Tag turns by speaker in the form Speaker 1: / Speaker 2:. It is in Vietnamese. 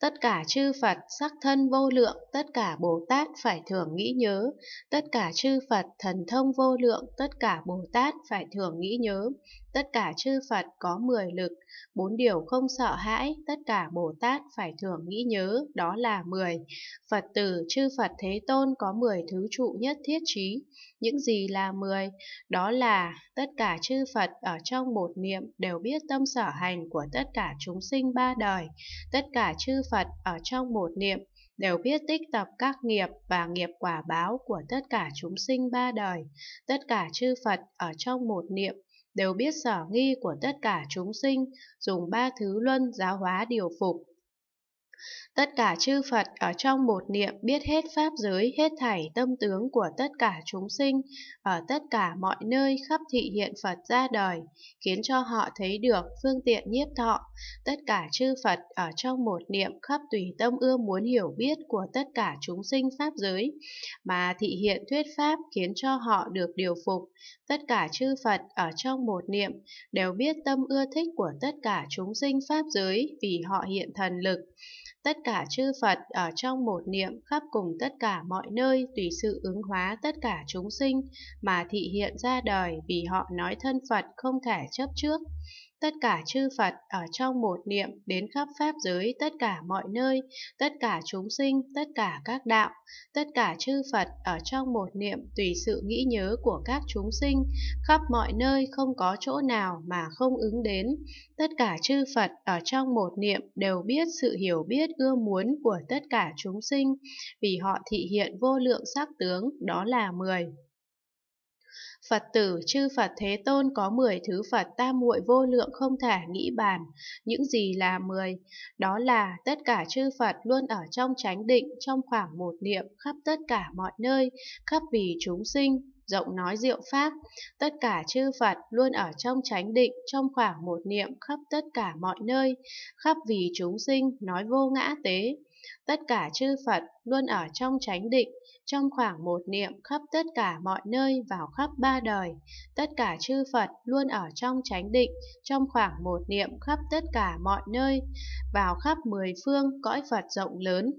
Speaker 1: Tất cả chư Phật sắc thân vô lượng, tất cả Bồ Tát phải thường nghĩ nhớ. Tất cả chư Phật thần thông vô lượng, tất cả Bồ Tát phải thường nghĩ nhớ. Tất cả chư Phật có mười lực, bốn điều không sợ hãi, tất cả Bồ Tát phải thường nghĩ nhớ, đó là mười. Phật tử chư Phật Thế Tôn có mười thứ trụ nhất thiết trí. Những gì là mười? Đó là tất cả chư Phật ở trong một niệm đều biết tâm sở hành của tất cả chúng sinh ba đời. Tất cả chư Phật ở trong một niệm đều biết tích tập các nghiệp và nghiệp quả báo của tất cả chúng sinh ba đời, tất cả chư Phật ở trong một niệm đều biết sở nghi của tất cả chúng sinh, dùng ba thứ luân giáo hóa điều phục, Tất cả chư Phật ở trong một niệm biết hết pháp giới, hết thảy tâm tướng của tất cả chúng sinh, ở tất cả mọi nơi khắp thị hiện Phật ra đời, khiến cho họ thấy được phương tiện nhiếp thọ. Tất cả chư Phật ở trong một niệm khắp tùy tâm ưa muốn hiểu biết của tất cả chúng sinh pháp giới, mà thị hiện thuyết pháp khiến cho họ được điều phục. Tất cả chư Phật ở trong một niệm đều biết tâm ưa thích của tất cả chúng sinh pháp giới vì họ hiện thần lực tất cả chư Phật ở trong một niệm khắp cùng tất cả mọi nơi tùy sự ứng hóa tất cả chúng sinh mà thị hiện ra đời vì họ nói thân Phật không thể chấp trước tất cả chư Phật ở trong một niệm đến khắp pháp giới tất cả mọi nơi, tất cả chúng sinh, tất cả các đạo, tất cả chư Phật ở trong một niệm tùy sự nghĩ nhớ của các chúng sinh, khắp mọi nơi không có chỗ nào mà không ứng đến, tất cả chư Phật ở trong một niệm đều biết sự hiểu biết ưa muốn của tất cả chúng sinh, vì họ thị hiện vô lượng sắc tướng đó là mười Phật tử chư Phật Thế Tôn có 10 thứ Phật tam muội vô lượng không thể nghĩ bàn, những gì là 10? Đó là tất cả chư Phật luôn ở trong chánh định, trong khoảng một niệm khắp tất cả mọi nơi, khắp vì chúng sinh, rộng nói diệu pháp, tất cả chư Phật luôn ở trong chánh định, trong khoảng một niệm khắp tất cả mọi nơi, khắp vì chúng sinh, nói vô ngã tế, Tất cả chư Phật luôn ở trong chánh định, trong khoảng một niệm khắp tất cả mọi nơi vào khắp ba đời. Tất cả chư Phật luôn ở trong chánh định, trong khoảng một niệm khắp tất cả mọi nơi vào khắp mười phương cõi Phật rộng lớn.